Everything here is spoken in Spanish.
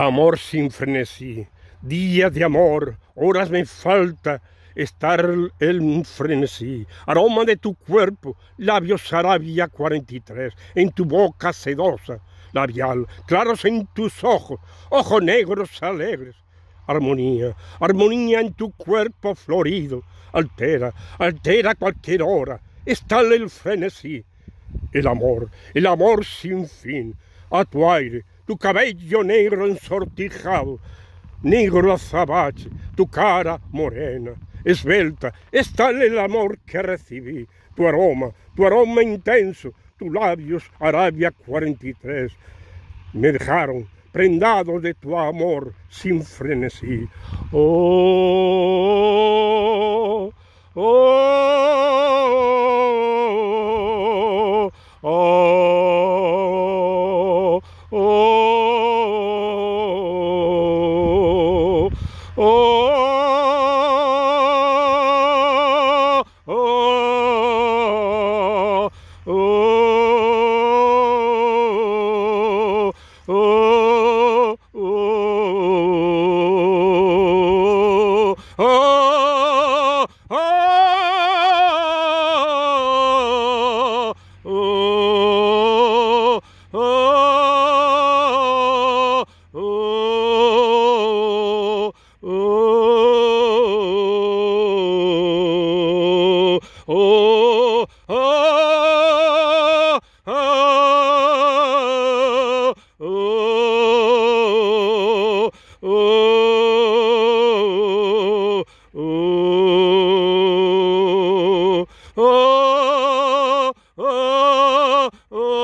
Amor sin frenesí, día de amor, horas me falta estar en frenesí. Aroma de tu cuerpo, labios Arabia 43, en tu boca sedosa, labial, claros en tus ojos, ojos negros alegres. Armonía, armonía en tu cuerpo florido, altera, altera cualquier hora, está el frenesí. El amor, el amor sin fin, a tu aire, tu cabello negro ensortijado, negro azabache, tu cara morena, esbelta, es tal el amor que recibí, tu aroma, tu aroma intenso, tus labios, Arabia 43, me dejaron prendado de tu amor sin frenesí. Oh, Oh! oh, oh, oh, oh.